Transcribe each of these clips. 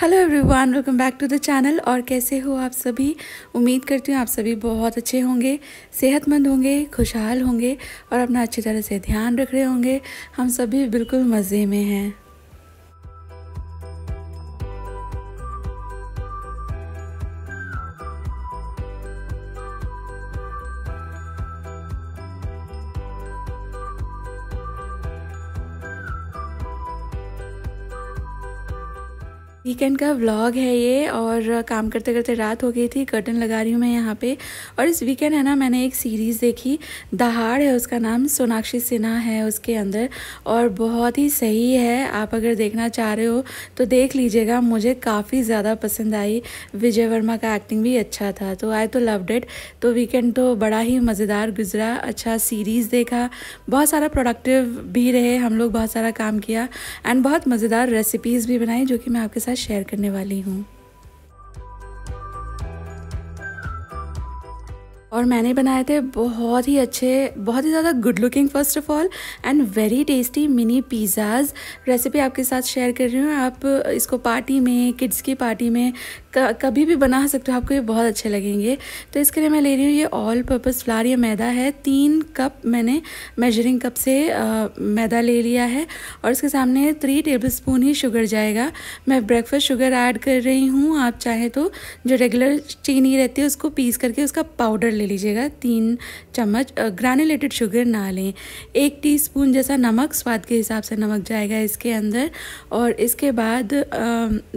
hello everyone welcome back to the channel और कैसे हो आप सभी उम्मीद करती हूँ आप सभी बहुत अच्छे होंगे सेहतमंद होंगे खुशहाल होंगे और अपना अच्छी तरह से ध्यान रख रहे होंगे हम सभी बिल्कुल मज़े में हैं वीकेंड का व्लॉग है ये और काम करते करते रात हो गई थी कर्टन लगा रही हूँ मैं यहाँ पे और इस वीकेंड है ना मैंने एक सीरीज़ देखी दहाड़ है उसका नाम सोनाक्षी सिन्हा है उसके अंदर और बहुत ही सही है आप अगर देखना चाह रहे हो तो देख लीजिएगा मुझे काफ़ी ज़्यादा पसंद आई विजय वर्मा का एक्टिंग भी अच्छा था तो आई तो लव डेट तो वीकेंड तो बड़ा ही मज़ेदार गुजरा अच्छा सीरीज़ देखा बहुत सारा प्रोडक्टिव भी रहे हम लोग बहुत सारा काम किया एंड बहुत मज़ेदार रेसिपीज़ भी बनाई जो कि मैं आपके साथ शेयर शेयर करने वाली हूँ और मैंने बनाए थे बहुत ही अच्छे बहुत ही ज़्यादा good looking first of all and very tasty mini pizzas recipe आपके साथ शेयर कर रही हूँ आप इसको पार्टी में किड्स की पार्टी में कभी भी बना सकते हो आपको ये बहुत अच्छे लगेंगे तो इसके लिए मैं ले रही हूँ ये ऑल पर्पज़ फ्लार ये मैदा है तीन कप मैंने मेजरिंग कप से आ, मैदा ले लिया है और इसके सामने थ्री टेबल स्पून ही शुगर जाएगा मैं ब्रेकफास्ट शुगर ऐड कर रही हूँ आप चाहें तो जो रेगुलर चीनी रहती है उसको पीस करके उसका पाउडर ले लीजिएगा तीन चम्मच ग्रैनुलेटेड शुगर ना लें एक टीस्पून जैसा नमक स्वाद के हिसाब से नमक जाएगा इसके अंदर और इसके बाद आ,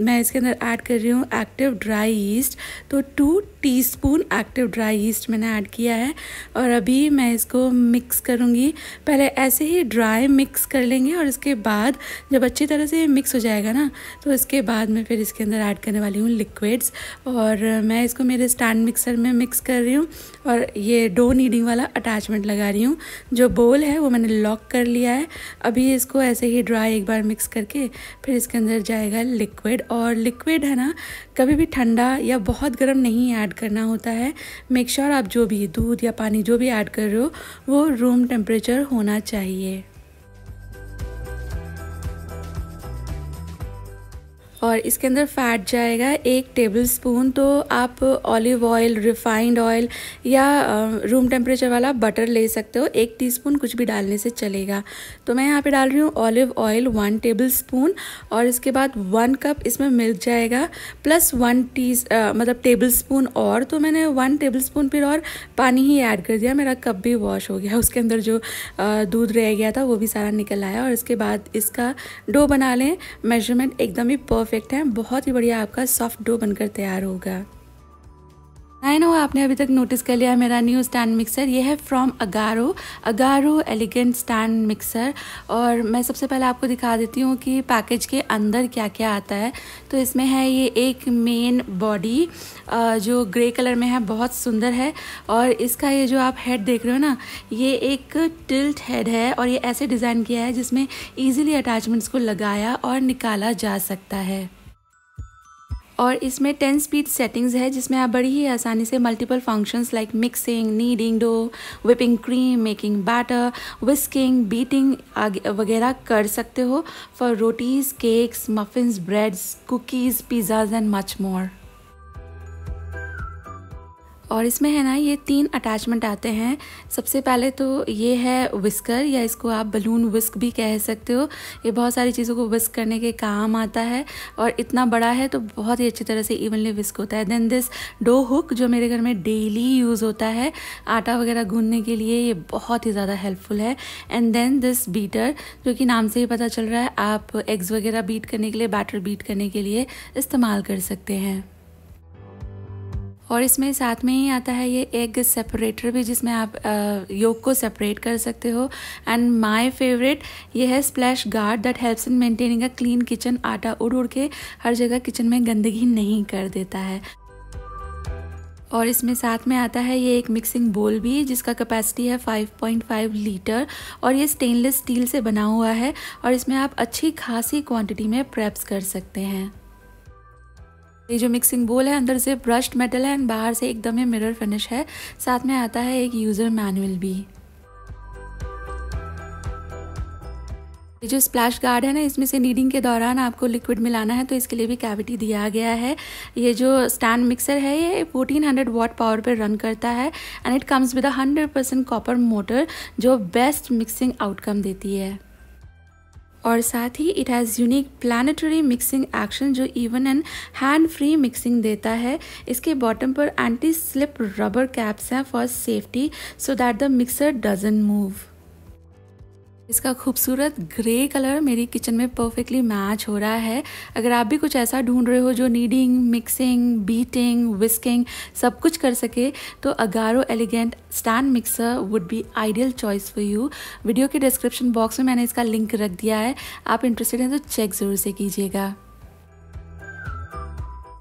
मैं इसके अंदर ऐड कर रही हूँ एक्टिव ड्राई ईस्ट तो two teaspoon active dry yeast मैंने ऐड किया है और अभी मैं इसको मिक्स करूँगी पहले ऐसे ही ड्राई मिक्स कर लेंगे और इसके बाद जब अच्छी तरह से मिक्स हो जाएगा ना तो इसके बाद मैं फिर इसके अंदर ऐड करने वाली हूँ लिक्विड्स और मैं इसको मेरे स्टैंड मिक्सर में मिक्स कर रही हूँ और ये डो नीडिंग वाला अटैचमेंट लगा रही हूँ जो बोल है वो मैंने लॉक कर लिया है अभी इसको ऐसे ही ड्राई एक बार मिक्स करके फिर इसके अंदर जाएगा लिक्विड और लिक्विड है ना कभी भी ठंडा या बहुत गर्म नहीं ऐड करना होता है मेक श्योर sure आप जो भी दूध या पानी जो भी ऐड कर रहे हो वो रूम टेम्परेचर होना चाहिए और इसके अंदर फैट जाएगा एक टेबल स्पून तो आप ऑलिव ऑयल रिफाइंड ऑयल या रूम uh, टेम्परेचर वाला बटर ले सकते हो एक टीस्पून कुछ भी डालने से चलेगा तो मैं यहाँ पे डाल रही हूँ olive oil one tablespoon और इसके बाद वन कप इसमें मिल्क जाएगा प्लस वन टी मतलब टेबल स्पून और तो मैंने वन टेबल स्पून फिर और पानी ही ऐड कर दिया मेरा कप भी वॉश हो गया उसके अंदर जो uh, दूध रह गया था वो भी सारा निकल आया और इसके बाद इसका डो बना लें मेजरमेंट एकदम ही परफेक्ट परफेक्ट है बहुत ही बढ़िया आपका सॉफ्ट डो बनकर तैयार होगा आई नो आपने अभी तक नोटिस कर लिया है मेरा न्यू स्टैंड मिक्सर ये है from Agaro Agaro elegant stand mixer और मैं सबसे पहले आपको दिखा देती हूँ कि पैकेज के अंदर क्या क्या आता है तो इसमें है ये एक मेन बॉडी जो ग्रे कलर में है बहुत सुंदर है और इसका ये जो आप हेड देख रहे हो ना ये एक टिल्ट हेड है और ये ऐसे डिज़ाइन किया है जिसमें ईजिली अटैचमेंट्स को लगाया और निकाला जा सकता है और इसमें टेन स्पीड सेटिंग्स है जिसमें आप बड़ी ही आसानी से multiple functions like mixing kneading dough whipping cream making batter whisking beating वगैरह कर सकते हो for rotis cakes muffins breads cookies pizzas and much more और इसमें है ना ये तीन अटैचमेंट आते हैं सबसे पहले तो ये है विस्कर या इसको आप बलून विस्क भी कह सकते हो ये बहुत सारी चीज़ों को विस्क करने के काम आता है और इतना बड़ा है तो बहुत ही अच्छी तरह से इवनली विस्क होता है देन दिस डो हुक जो मेरे घर में डेली यूज़ होता है आटा वगैरह गूंदने के लिए ये बहुत ही ज़्यादा हेल्पफुल है एंड देन दिस बीटर जो कि नाम से ही पता चल रहा है आप एग्स वगैरह बीट करने के लिए बैटर बीट करने के लिए इस्तेमाल कर सकते हैं और इसमें साथ में ही आता है ये एग सेपरेटर भी जिसमें आप योग को सेपरेट कर सकते हो एंड माय फेवरेट ये है splash guard that helps in maintaining a clean kitchen आटा उड़ उड़ के हर जगह किचन में गंदगी नहीं कर देता है और इसमें साथ में आता है ये एक मिक्सिंग बोल भी जिसका कैपेसिटी है 5.5 लीटर और ये स्टेनलेस स्टील से बना हुआ है और इसमें आप अच्छी खासी क्वांटिटी में प्रेप्स कर सकते हैं ये जो मिक्सिंग बोल है अंदर से ब्रश्ड मेटल है एंड बाहर से एकदम ही मिरर फिनिश है साथ में आता है एक यूज़र मैनुअल भी ये जो स्प्लैश गार्ड है ना इसमें से नीडिंग के दौरान आपको लिक्विड मिलाना है तो इसके लिए भी कैविटी दिया गया है ये जो स्टैंड मिक्सर है ये 1400 हंड्रेड वॉट पावर पर रन करता है and it comes with hundred 100 percent copper motor जो बेस्ट मिक्सिंग आउटकम देती है और साथ ही it has unique planetary mixing action जो even and hand free mixing देता है इसके बॉटम पर एंटी स्लिप रबर कैप्स हैं for safety so that the mixer doesn't move इसका खूबसूरत ग्रे कलर मेरी किचन में परफेक्टली मैच हो रहा है अगर आप भी कुछ ऐसा ढूंढ रहे हो जो नीडिंग मिक्सिंग बीटिंग विस्किंग सब कुछ कर सके तो Agaro elegant stand mixer would be ideal choice for you video के डिस्क्रिप्शन बॉक्स में मैंने इसका लिंक रख दिया है आप इंटरेस्टेड हैं तो चेक ज़रूर से कीजिएगा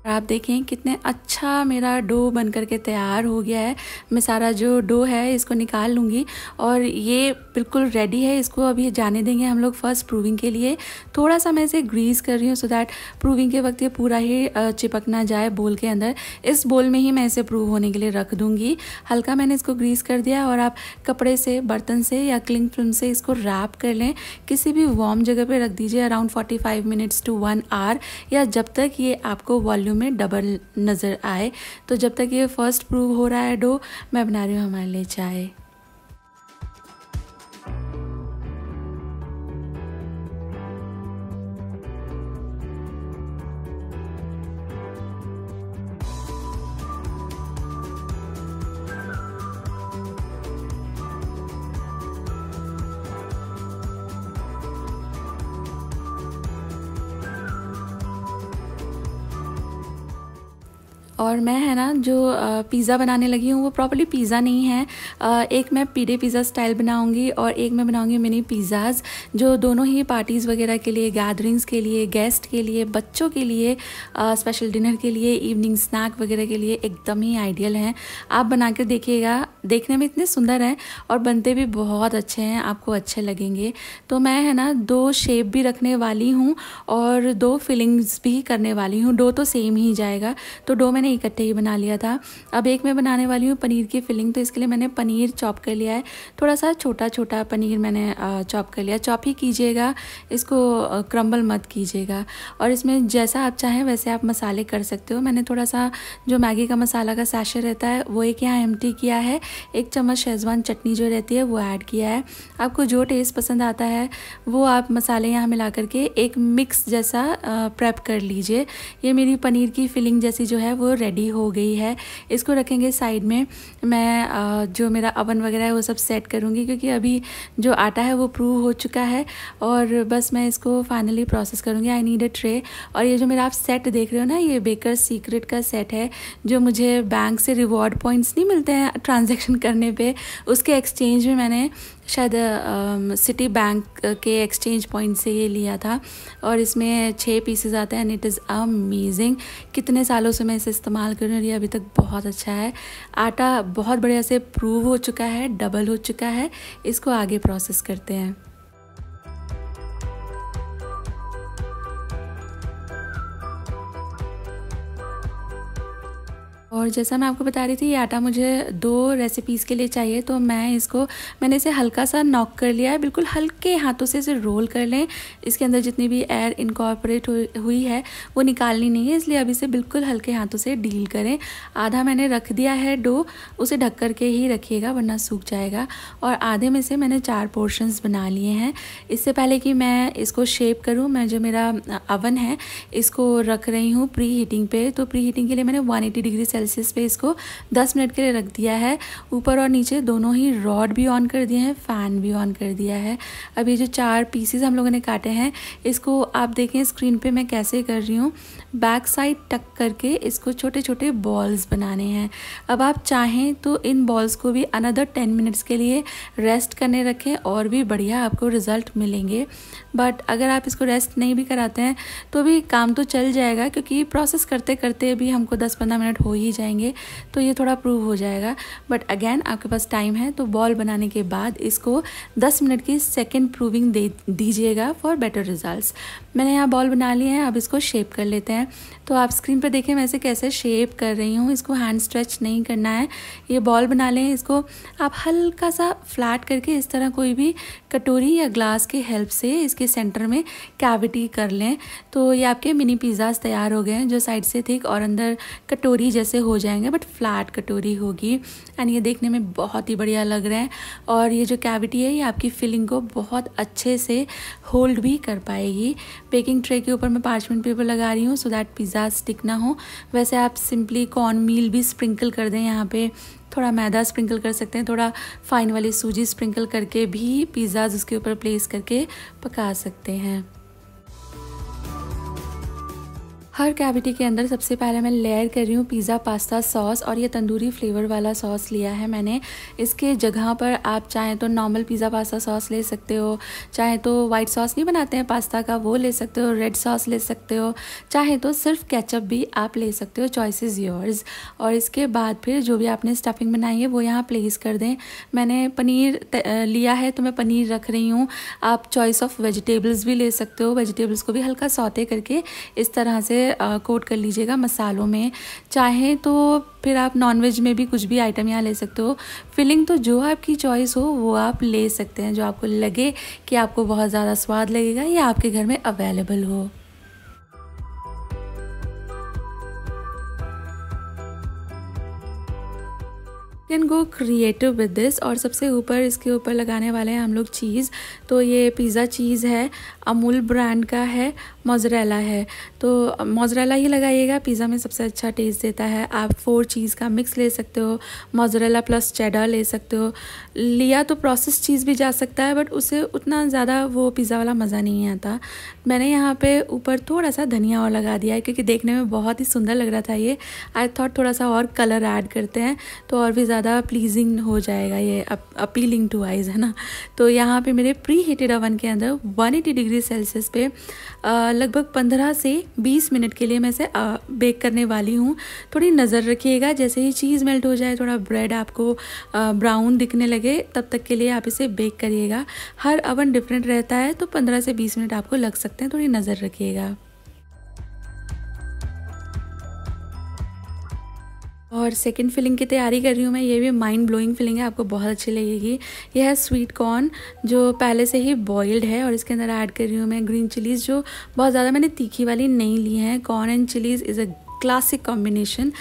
और आप देखें कितने अच्छा मेरा डो बन करके तैयार हो गया है मैं सारा जो डो है इसको निकाल लूँगी और ये बिल्कुल रेडी है इसको अभी जाने देंगे हम लोग फर्स्ट प्रूविंग के लिए थोड़ा सा मैं इसे ग्रीस कर रही हूँ सो दैट प्रूविंग के वक्त ये पूरा ही चिपक ना जाए बोल के अंदर इस बोल में ही मैं इसे प्रूव होने के लिए रख दूँगी हल्का मैंने इसको ग्रीस कर दिया और आप कपड़े से बर्तन से या क्लिंग फिल्म से इसको रैप कर लें किसी भी वार्म जगह पर रख दीजिए around forty minutes to one hour या जब तक ये आपको वॉल्यूम में डबल नज़र आए तो जब तक ये फर्स्ट प्रूव हो रहा है डो मैं बना रही हूँ हमारे लिए चाय और मैं है ना जो पिज़्ज़ा बनाने लगी हूँ वो प्रॉपरली पिज़्ज़ा नहीं है एक मैं पीडे पिज़्ज़ा स्टाइल बनाऊँगी और एक मैं बनाऊँगी मिनी पिज़्ज़ाज जो दोनों ही पार्टीज़ वगैरह के लिए गैदरिंग्स के लिए गेस्ट के लिए बच्चों के लिए स्पेशल डिनर के लिए इवनिंग स्नैक वगैरह के लिए एकदम ही आइडियल हैं आप बना कर देखिएगा देखने में इतने सुंदर हैं और बनते भी बहुत अच्छे हैं आपको अच्छे लगेंगे तो मैं है ना दो शेप भी रखने वाली हूँ और दो फिलिंग्स भी करने वाली हूँ डो तो सेम ही जाएगा तो डो मैंने इकट्ठे ही बना लिया था अब एक मैं बनाने वाली हूँ पनीर की फिलिंग तो इसके लिए मैंने पनीर चॉप कर लिया है थोड़ा सा छोटा छोटा पनीर मैंने चॉप कर लिया चॉप ही कीजिएगा इसको क्रम्बल मत कीजिएगा और इसमें जैसा आप चाहें वैसे आप मसाले कर सकते हो मैंने थोड़ा सा जो मैगी का मसाला का सैशे रहता है वो एक यहाँ एम किया है एक चम्मच शेजवान चटनी जो रहती है वो ऐड किया है आपको जो टेस्ट पसंद आता है वो आप मसाले यहाँ मिला करके एक मिक्स जैसा प्रेप कर लीजिए ये मेरी पनीर की फिलिंग जैसी जो है वो रेडी हो गई है इसको रखेंगे साइड में मैं जो मेरा अवन वगैरह है वो सब सेट करूँगी क्योंकि अभी जो आटा है वो प्रूव हो चुका है और बस मैं इसको फाइनली प्रोसेस करूँगी आई नीड अ ट्रे और ये जो मेरा आप सेट देख रहे हो ना ये बेकर सीक्रेट का सेट है जो मुझे बैंक से रिवॉर्ड पॉइंट्स नहीं मिलते हैं ट्रांजेक्शन ट्रांजेक्शन करने पे उसके एक्सचेंज में मैंने शायद सिटी बैंक के एक्सचेंज पॉइंट से ये लिया था और इसमें छः पीसेज आते हैं एंड इट इज़ अमेजिंग कितने सालों से मैं इसे इस्तेमाल कर रही हूँ ये अभी तक बहुत अच्छा है आटा बहुत बढ़िया से प्रूव हो चुका है डबल हो चुका है इसको आगे प्रोसेस करते हैं और जैसा मैं आपको बता रही थी ये आटा मुझे दो रेसिपीज़ के लिए चाहिए तो मैं इसको मैंने इसे हल्का सा नॉक कर लिया है बिल्कुल हल्के हाथों से इसे रोल कर लें इसके अंदर जितनी भी एयर इनकॉर्पोरेट हुई है वो निकालनी नहीं है इसलिए अभी इसे बिल्कुल हल्के हाथों से डील करें आधा मैंने रख दिया है डो उसे ढक करके ही रखिएगा वरना सूख जाएगा और आधे में से मैंने चार पोर्शंस बना लिए हैं इससे पहले कि मैं इसको शेप करूँ मैं जो मेरा अवन है इसको रख रही हूँ प्री हीटिंग पे तो प्री हीटिंग के लिए मैंने एटी डिग्री सेल्सियस सेल्सियस पे इसको 10 मिनट के लिए रख दिया है ऊपर और नीचे दोनों ही रॉड भी ऑन कर दिए हैं फ़ैन भी ऑन कर दिया है अब ये जो चार पीसेस हम लोगों ने काटे हैं इसको आप देखें स्क्रीन पे मैं कैसे कर रही हूँ बैक साइड टक करके इसको छोटे छोटे बॉल्स बनाने हैं अब आप चाहें तो इन बॉल्स को भी अनदर टेन मिनट्स के लिए रेस्ट करने रखें और भी बढ़िया आपको रिज़ल्ट मिलेंगे बट अगर आप इसको रेस्ट नहीं भी कराते हैं तो भी काम तो चल जाएगा क्योंकि प्रोसेस करते करते भी हमको 10-15 मिनट हो ही जाएंगे तो ये थोड़ा प्रूव हो जाएगा बट अगेन आपके पास टाइम है तो बॉल बनाने के बाद इसको 10 मिनट की सेकेंड प्रूविंग दे दीजिएगा फॉर बेटर रिजल्ट मैंने यहाँ बॉल बना लिए हैं अब इसको शेप कर लेते हैं तो आप स्क्रीन पर देखें मैं इसे कैसे शेप कर रही हूँ इसको हैंड स्ट्रेच नहीं करना है ये बॉल बना लें इसको आप हल्का सा फ्लैट करके इस तरह कोई भी कटोरी या ग्लास के हेल्प से इसके सेंटर में कैविटी कर लें तो ये आपके मिनी पिज़्ज़ाज तैयार हो गए हैं जो साइड से थिक और अंदर कटोरी जैसे ऐसे हो जाएंगे बट फ्लैट कटोरी होगी एंड ये देखने में बहुत ही बढ़िया लग रहा है और ये जो कैविटी है ये आपकी फिलिंग को बहुत अच्छे से होल्ड भी कर पाएगी बेकिंग ट्रे के ऊपर मैं पार्चमेंट पेपर लगा रही हूँ सो दैट पिज़्ज़ा स्टिक ना हो वैसे आप सिंपली कॉर्न मील भी स्प्रिंकल कर दें यहाँ पर थोड़ा मैदा स्प्रिंकल कर सकते हैं थोड़ा फाइन वाली सूजी स्प्रिंकल करके भी पिज़्ज़ा उसके ऊपर प्लेस करके पका सकते हैं हर कैविटी के अंदर सबसे पहले मैं लेयर कर रही हूँ पिज़्ज़ा पास्ता सॉस और ये तंदूरी फ्लेवर वाला सॉस लिया है मैंने इसके जगह पर आप चाहें तो नॉर्मल पिज़्ज़ा पास्ता सॉस ले सकते हो चाहे तो वाइट सॉस नहीं बनाते हैं पास्ता का वो ले सकते हो रेड सॉस ले सकते हो चाहे तो सिर्फ केचप भी आप ले सकते हो इज़ योर्स और इसके बाद फिर जो भी आपने स्टफिंग बनाई है वो यहाँ प्लेस कर दें मैंने पनीर लिया है तो मैं पनीर रख रही हूँ आप चॉइस ऑफ वेजिटेबल्स भी ले सकते हो वेजिटेबल्स को भी हल्का सौते करके इस तरह से कोट कर लीजिएगा मसालों में चाहे तो फिर आप नॉनवेज में भी कुछ भी आइटम यहाँ ले सकते हो फिलिंग तो जो आपकी चॉइस हो वो आप ले सकते हैं जो आपको लगे कि आपको बहुत ज़्यादा स्वाद लगेगा या आपके घर में अवेलेबल हो can go creative with this और सबसे ऊपर इसके ऊपर लगाने वाले हैं हम लोग चीज़ तो ये पिज़्ज़ा चीज़ है अमूल ब्रांड का है मोजरेला है तो मोजरेला ही लगाइएगा पिज़्ज़ा में सबसे अच्छा टेस्ट देता है आप फोर चीज़ का मिक्स ले सकते हो मोजरेला प्लस चेडा ले सकते हो लिया तो प्रोसेस चीज़ भी जा सकता है बट उसे उतना ज़्यादा वो पिज़्ज़ा वाला मज़ा नहीं आता मैंने यहाँ पे ऊपर थोड़ा सा धनिया और लगा दिया है क्योंकि देखने में बहुत ही सुंदर लग रहा था ये आई थॉट थोड़ा सा और कलर ऐड करते हैं तो और भी ज़्यादा प्लीजिंग हो जाएगा ये अपीलिंग टू आइज़ है ना तो यहाँ पे मेरे प्री हीटेड अवन के अंदर 180 डिग्री सेल्सियस पे लगभग 15 से 20 मिनट के लिए मैं इसे बेक करने वाली हूँ थोड़ी नज़र रखिएगा जैसे ही चीज़ मेल्ट हो जाए थोड़ा ब्रेड आपको ब्राउन दिखने लगे तब तक के लिए आप इसे बेक करिएगा हर अवन डिफरेंट रहता है तो पंद्रह से बीस मिनट आपको लग सकते हैं थोड़ी नज़र रखिएगा और सेकंड फिलिंग की तैयारी कर रही हूँ मैं ये भी माइंड ब्लोइंग फिलिंग है आपको बहुत अच्छी लगेगी यह है स्वीट कॉर्न जो पहले से ही बॉइल्ड है और इसके अंदर ऐड कर रही हूँ मैं ग्रीन चिलीज़ जो बहुत ज़्यादा मैंने तीखी वाली नहीं ली है corn and chillies is a classic combination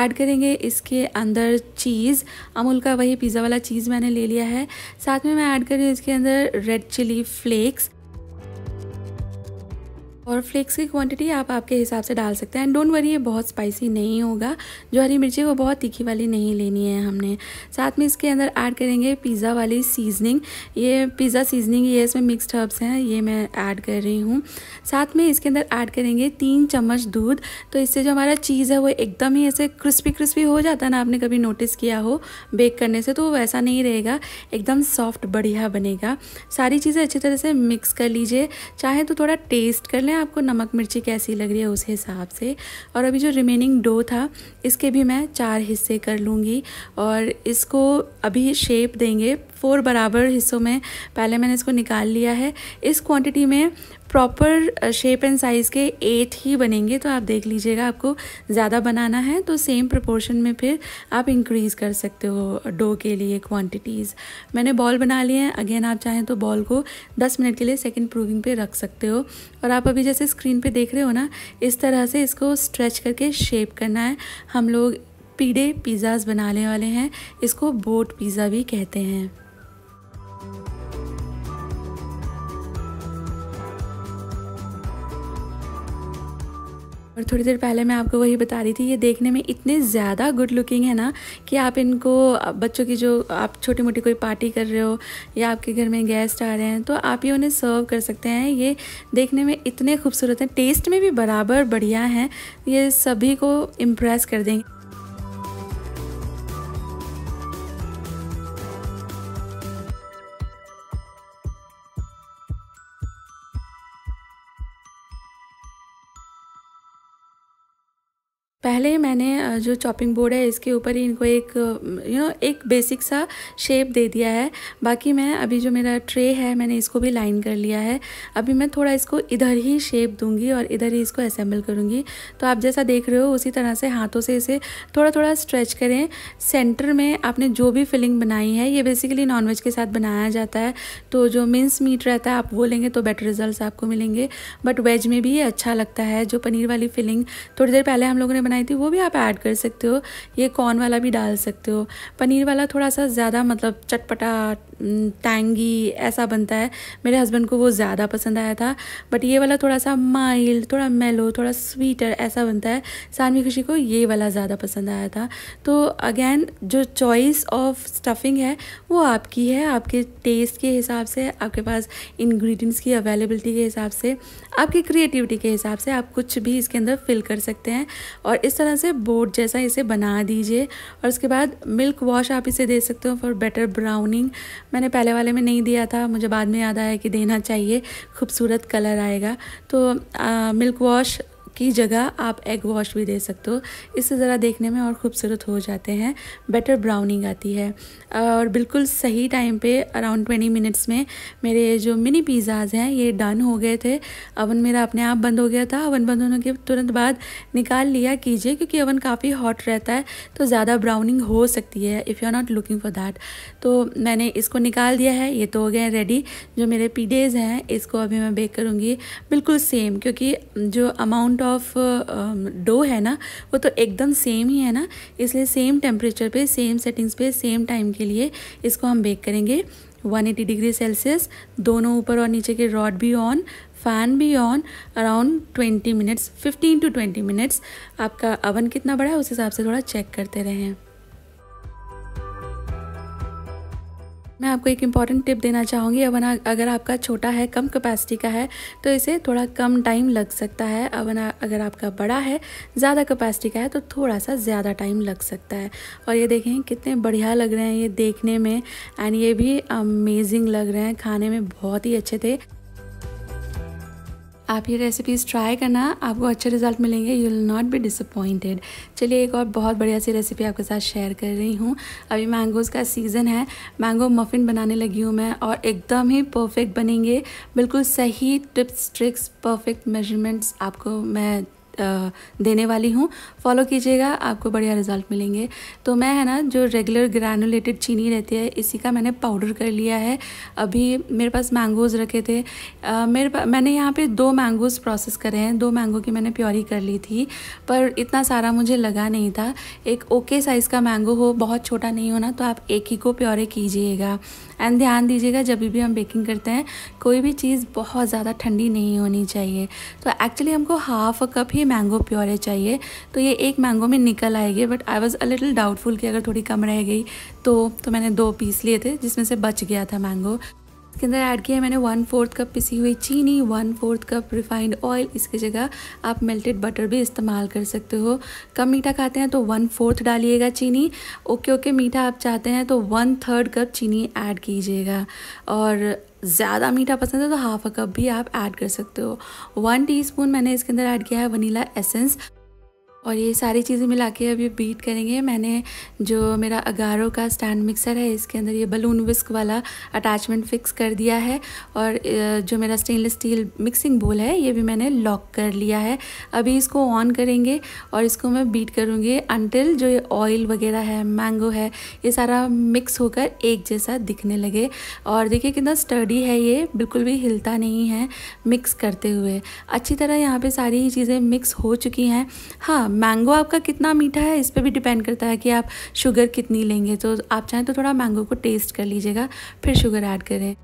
add करेंगे इसके अंदर चीज़ अमूल का वही पिज़्ज़ा वाला चीज़ मैंने ले लिया है साथ में मैं ऐड कर रही हूँ इसके अंदर रेड चिली फ्लेक्स और फ्लेक्स की क्वांटिटी आप आपके हिसाब से डाल सकते हैं एंड डोंट वरी ये बहुत स्पाइसी नहीं होगा जो हरी मिर्ची वो बहुत तीखी वाली नहीं लेनी है हमने साथ में इसके अंदर ऐड करेंगे पिज़्ज़ा वाली सीजनिंग ये पिज़्ज़ा सीजनिंग ये इसमें मिक्सड हर्ब्स हैं ये मैं ऐड कर रही हूँ साथ में इसके अंदर ऐड करेंगे तीन चम्मच दूध तो इससे जो हमारा चीज़ है वो एकदम ही ऐसे क्रिस्पी क्रिस्पी हो जाता है ना आपने कभी नोटिस किया हो बेक करने से तो वैसा नहीं रहेगा एकदम सॉफ्ट बढ़िया बनेगा सारी चीज़ें अच्छी तरह से मिक्स कर लीजिए चाहे तो थोड़ा टेस्ट कर लें आपको नमक मिर्ची कैसी लग रही है उस हिसाब से और अभी जो रिमेनिंग डो था इसके भी मैं चार हिस्से कर लूँगी और इसको अभी शेप देंगे फोर बराबर हिस्सों में पहले मैंने इसको निकाल लिया है इस क्वांटिटी में प्रॉपर शेप एंड साइज़ के एट ही बनेंगे तो आप देख लीजिएगा आपको ज़्यादा बनाना है तो सेम प्रोपोर्शन में फिर आप इंक्रीज़ कर सकते हो डो के लिए क्वांटिटीज़ मैंने बॉल बना लिए हैं अगेन आप चाहें तो बॉल को 10 मिनट के लिए सेकंड प्रूविंग पे रख सकते हो और आप अभी जैसे स्क्रीन पे देख रहे हो ना इस तरह से इसको स्ट्रेच करके शेप करना है हम लोग पीड़े पिज़्ज़ाज़ बनाने वाले हैं इसको बोट पिज़्ज़ा भी कहते हैं और थोड़ी देर पहले मैं आपको वही बता रही थी ये देखने में इतने ज़्यादा गुड लुकिंग है ना कि आप इनको बच्चों की जो आप छोटी मोटी कोई पार्टी कर रहे हो या आपके घर में गेस्ट आ रहे हैं तो आप ये उन्हें सर्व कर सकते हैं ये देखने में इतने खूबसूरत हैं टेस्ट में भी बराबर बढ़िया हैं ये सभी को इम्प्रेस कर देंगे पहले मैंने जो चॉपिंग बोर्ड है इसके ऊपर ही इनको एक यू नो एक बेसिक सा शेप दे दिया है बाकी मैं अभी जो मेरा ट्रे है मैंने इसको भी लाइन कर लिया है अभी मैं थोड़ा इसको इधर ही शेप दूंगी और इधर ही इसको असेंबल करूँगी तो आप जैसा देख रहे हो उसी तरह से हाथों से इसे थोड़ा थोड़ा स्ट्रेच करें सेंटर में आपने जो भी फिलिंग बनाई है ये बेसिकली नॉनवेज के साथ बनाया जाता है तो जो मिन्स मीट रहता है आप वो लेंगे तो बेटर रिजल्ट आपको मिलेंगे बट वेज में भी अच्छा लगता है जो पनीर वाली फिलिंग थोड़ी देर पहले हम लोगों ने बनाई थी वो भी आप ऐड कर सकते हो ये कॉर्न वाला भी डाल सकते हो पनीर वाला थोड़ा सा ज़्यादा मतलब चटपटा टैंगी ऐसा बनता है मेरे हस्बैंड को वो ज़्यादा पसंद आया था बट ये वाला थोड़ा सा माइल्ड थोड़ा मेलो थोड़ा स्वीटर ऐसा बनता है सानवी खुशी को ये वाला ज़्यादा पसंद आया था तो अगैन जो चॉइस ऑफ स्टफिंग है वो आपकी है आपके टेस्ट के हिसाब से आपके पास इन्ग्रीडियंट्स की अवेलेबिलिटी के हिसाब से आपकी क्रिएटिविटी के हिसाब से आप कुछ भी इसके अंदर फिल कर सकते हैं और इस तरह से बोर्ड जैसा इसे बना दीजिए और उसके बाद मिल्क वॉश आप इसे दे सकते हो फॉर बेटर ब्राउनिंग मैंने पहले वाले में नहीं दिया था मुझे बाद में याद आया कि देना चाहिए खूबसूरत कलर आएगा तो आ, मिल्क वॉश की जगह आप एग वॉश भी दे सकते हो इससे ज़रा देखने में और ख़ूबसूरत हो जाते हैं बेटर ब्राउनिंग आती है और बिल्कुल सही टाइम पे अराउंड ट्वेंटी मिनट्स में मेरे जो मिनी पिज़्ज़ाज़ हैं ये डन हो गए थे अवन मेरा अपने आप बंद हो गया था अवन बंद होने के तुरंत बाद निकाल लिया कीजिए क्योंकि अवन काफ़ी हॉट रहता है तो ज़्यादा ब्राउनिंग हो सकती है if you are not looking for that तो मैंने इसको निकाल दिया है ये तो हो गए रेडी जो मेरे पीडेज़ हैं इसको अभी मैं बेक करूँगी बिल्कुल सेम क्योंकि जो amount of of dough um, है ना वो तो एकदम सेम ही है ना इसलिए सेम टेम्परेचर पे सेम सेटिंग्स पे सेम टाइम के लिए इसको हम बेक करेंगे 180 डिग्री सेल्सियस दोनों ऊपर और नीचे के रॉड भी ऑन फ़ैन भी on around 20 minutes 15 to 20 minutes आपका अवन कितना बड़ा है उस हिसाब से थोड़ा चेक करते रहें मैं आपको एक इम्पॉर्टेंट टिप देना चाहूँगी अवन अगर आपका छोटा है कम कैपेसिटी का है तो इसे थोड़ा कम टाइम लग सकता है अवन अगर आपका बड़ा है ज़्यादा कैपेसिटी का है तो थोड़ा सा ज़्यादा टाइम लग सकता है और ये देखें कितने बढ़िया लग रहे हैं ये देखने में एंड ये भी अमेजिंग लग रहे हैं खाने में बहुत ही अच्छे थे आप ये रेसिपीज़ ट्राई करना आपको अच्छे रिजल्ट मिलेंगे you will not be disappointed चलिए एक और बहुत बढ़िया सी रेसिपी आपके साथ शेयर कर रही हूँ अभी मैंगोज़ का सीज़न है मैंगो मफ़िन बनाने लगी हूँ मैं और एकदम ही परफेक्ट बनेंगे बिल्कुल सही टिप्स ट्रिक्स परफेक्ट मेजरमेंट्स आपको मैं देने वाली हूँ फॉलो कीजिएगा आपको बढ़िया रिजल्ट मिलेंगे तो मैं है ना जो रेगुलर ग्रैनुलेटेड चीनी रहती है इसी का मैंने पाउडर कर लिया है अभी मेरे पास मैंगोज़ रखे थे आ, मेरे पा मैंने यहाँ पे दो मैंगोज़ प्रोसेस करे हैं दो मैंगो की मैंने प्योरी कर ली थी पर इतना सारा मुझे लगा नहीं था एक ओके साइज़ का मैंगो हो बहुत छोटा नहीं होना तो आप एक ही को प्योरे कीजिएगा एंड ध्यान दीजिएगा जब भी हम बेकिंग करते हैं कोई भी चीज़ बहुत ज़्यादा ठंडी नहीं होनी चाहिए तो एक्चुअली हमको हाफ अ कप ही मैंगो प्योरे चाहिए तो ये एक मैंगो में निकल आएगी but I was a little doubtful कि अगर थोड़ी कम रह गई तो तो मैंने दो पीस लिए थे जिसमें से बच गया था मैंगो इसके अंदर ऐड किया है मैंने वन फोर्थ कप पिसी हुई चीनी one fourth cup refined oil इसकी जगह आप मेल्टेड बटर भी इस्तेमाल कर सकते हो कम मीठा खाते हैं तो वन फोर्थ डालिएगा चीनी ओके ओके मीठा आप चाहते हैं तो वन थर्ड कप चीनी ऐड कीजिएगा और ज़्यादा मीठा पसंद है तो हाफ अ कप भी आप ऐड कर सकते हो वन टीस्पून मैंने इसके अंदर ऐड किया है वनीला एसेंस और ये सारी चीज़ें मिला के अभी बीट करेंगे मैंने जो मेरा अगारो का स्टैंड मिक्सर है इसके अंदर ये बलून विस्क वाला अटैचमेंट फिक्स कर दिया है और जो मेरा स्टेनलेस स्टील मिक्सिंग बोल है ये भी मैंने लॉक कर लिया है अभी इसको ऑन करेंगे और इसको मैं बीट करूँगी अनटिल जो ये ऑयल वगैरह है मैंगो है ये सारा मिक्स होकर एक जैसा दिखने लगे और देखिए कितना स्टडी है ये बिल्कुल भी हिलता नहीं है मिक्स करते हुए अच्छी तरह यहाँ पर सारी चीज़ें मिक्स हो चुकी हैं हाँ मैंगो आपका कितना मीठा है इस पर भी डिपेंड करता है कि आप शुगर कितनी लेंगे तो आप चाहें तो थोड़ा मैंगो को टेस्ट कर लीजिएगा फिर शुगर ऐड करें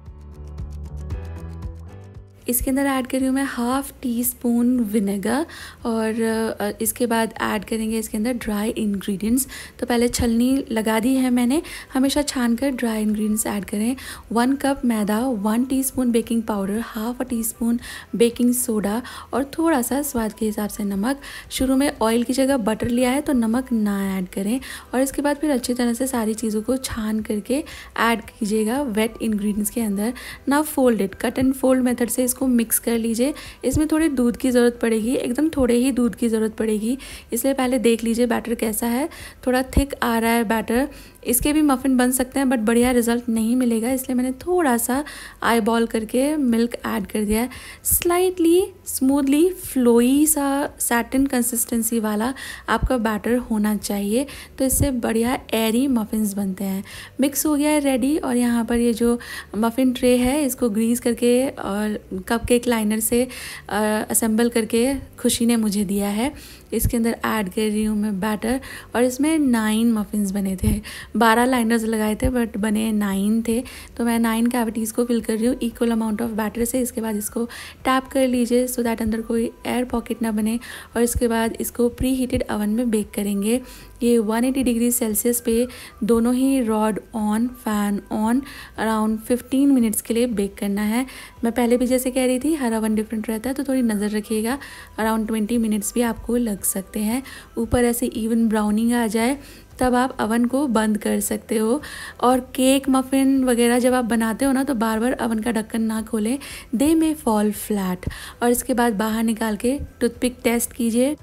इसके अंदर ऐड कर रही हूँ मैं हाफ़ टी स्पून विनेगर और इसके बाद ऐड करेंगे इसके अंदर ड्राई इंग्रेडिएंट्स तो पहले छलनी लगा दी है मैंने हमेशा छान कर ड्राई इंग्रेडिएंट्स ऐड करें वन कप मैदा one teaspoon baking powder half a teaspoon baking soda और थोड़ा सा स्वाद के हिसाब से नमक शुरू में ऑयल की जगह बटर लिया है तो नमक ना ऐड करें और इसके बाद फिर अच्छी तरह से सारी चीज़ों को छान करके ऐड कीजिएगा वेट इन्ग्रीडियंट्स के अंदर ना folded cut and fold method से इसको मिक्स कर लीजिए इसमें थोड़े दूध की ज़रूरत पड़ेगी एकदम थोड़े ही दूध की ज़रूरत पड़ेगी इसलिए पहले देख लीजिए बैटर कैसा है थोड़ा थिक आ रहा है बैटर इसके भी मफ़िन बन सकते हैं बट बढ़िया रिजल्ट नहीं मिलेगा इसलिए मैंने थोड़ा सा आई बॉल करके मिल्क ऐड कर दिया है स्लाइटली स्मूथली फ्लोई सा सैटिन कंसिस्टेंसी वाला आपका बैटर होना चाहिए तो इससे बढ़िया एरी मफिनस बनते हैं मिक्स हो गया है रेडी और यहाँ पर ये जो मफ़िन ट्रे है इसको ग्रीस करके और कप लाइनर से असेंबल करके खुशी ने मुझे दिया है इसके अंदर ऐड कर रही हूँ मैं बैटर और इसमें नाइन मफिन्स बने थे बारह लाइनर्स लगाए थे बट बने नाइन थे तो मैं नाइन कैविटीज़ को फिल कर रही हूँ इक्वल अमाउंट ऑफ बैटर से इसके बाद इसको टैप कर लीजिए सो दैट अंदर कोई एयर पॉकेट ना बने और इसके बाद इसको प्री हीटेड अवन में बेक करेंगे ये 180 डिग्री सेल्सियस पे दोनों ही rod on fan on around 15 minutes के लिए बेक करना है मैं पहले भी जैसे कह रही थी हर अवन डिफरेंट रहता है तो थोड़ी नज़र रखिएगा अराउंड 20 मिनट्स भी आपको लग रख सकते हैं ऊपर ऐसे इवन ब्राउनिंग आ जाए तब आप अवन को बंद कर सकते हो और केक मफ़िन वगैरह जब आप बनाते हो ना तो बार बार अवन का ढक्कन ना खोलें दे में फॉल फ्लैट और इसके बाद बाहर निकाल के टूथपिक टेस्ट कीजिए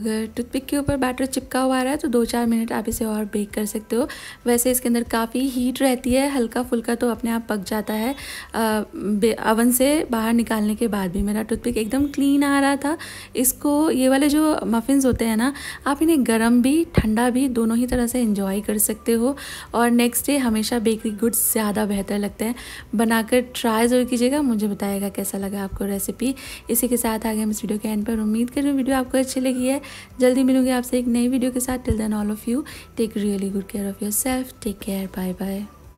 अगर टूथपिक के ऊपर बैटर चिपका हुआ रहा है तो दो चार मिनट आप इसे और बेक कर सकते हो वैसे इसके अंदर काफ़ी हीट रहती है हल्का फुल्का तो अपने आप पक जाता है अवन से बाहर निकालने के बाद भी मेरा टूथपिक एकदम क्लीन आ रहा था इसको ये वाले जो मफ़िन्स होते हैं ना आप इन्हें गर्म भी ठंडा भी दोनों ही तरह से इन्जॉय कर सकते हो और नेक्स्ट डे हमेशा बेकरी गुड्स ज़्यादा बेहतर लगते हैं बनाकर ट्राई ज़रूर कीजिएगा मुझे बताएगा कैसा लगा आपको रेसिपी इसी के साथ आगे हम इस वीडियो के एंड पर उम्मीद करें वीडियो आपको अच्छी लगी है जल्दी मिलूंगी आपसे एक नई वीडियो के साथ till then all of you take really good care of yourself take care bye bye